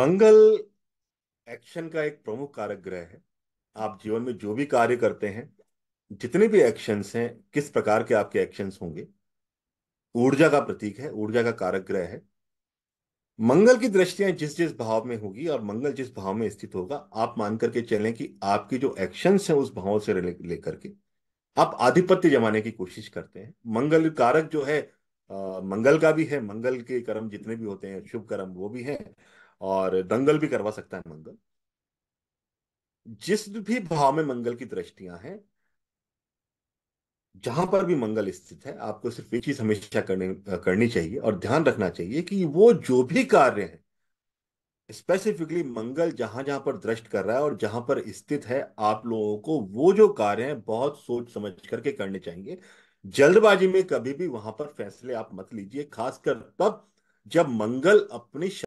मंगल action का एक प्रमुख कारक ग्रह है आप जीवन में जो भी कार्य करते हैं जितने भी एक्शंस हैं किस प्रकार के आपके एक्शंस होंगे ऊर्जा का प्रतीक है ऊर्जा का कारक ग्रह है मंगल की दृष्टियां जिस जिस भाव में होगी और मंगल जिस भाव में स्थित होगा आप मान करके चलें कि आपकी जो एक्शंस हैं उस भाव से लेकर के आप आधिपत्य जमाने की कोशिश करते हैं मंगल कारक जो है आ, मंगल का भी है मंगल के कर्म जितने भी होते हैं शुभ कर्म वो भी है और दंगल भी करवा सकता है मंगल जिस भी भाव में मंगल की दृष्टियां हैं जहां पर भी मंगल स्थित है आपको सिर्फ एक चीज हमेशा करने करनी चाहिए और ध्यान रखना चाहिए कि वो जो भी कार्य है स्पेसिफिकली मंगल जहां जहां पर दृष्ट कर रहा है और जहां पर स्थित है आप लोगों को वो जो कार्य है बहुत सोच समझ करके करने चाहिए जल्दबाजी में कभी भी वहां पर फैसले आप मत लीजिए खासकर तब जब मंगल अपनी